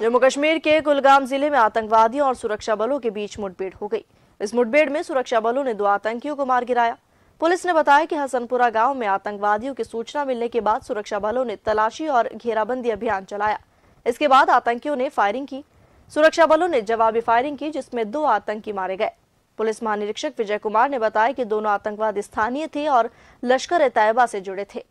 जम्मू कश्मीर के कुलगाम जिले में आतंकवादियों और सुरक्षा बलों के बीच मुठभेड़ हो गई इस मुठभेड़ में सुरक्षा बलों ने दो आतंकियों को मार गिराया पुलिस ने बताया कि हसनपुरा गांव में आतंकवादियों की सूचना मिलने के बाद सुरक्षा बलों ने तलाशी और घेराबंदी अभियान चलाया इसके बाद आतंकियों ने फायरिंग की सुरक्षा बलों ने जवाबी फायरिंग की जिसमें दो आतंकी मारे गए पुलिस महानिरीक्षक विजय कुमार ने बताया कि दोनों आतंकवादी स्थानीय थे और लश्कर ए तैयबा से जुड़े थे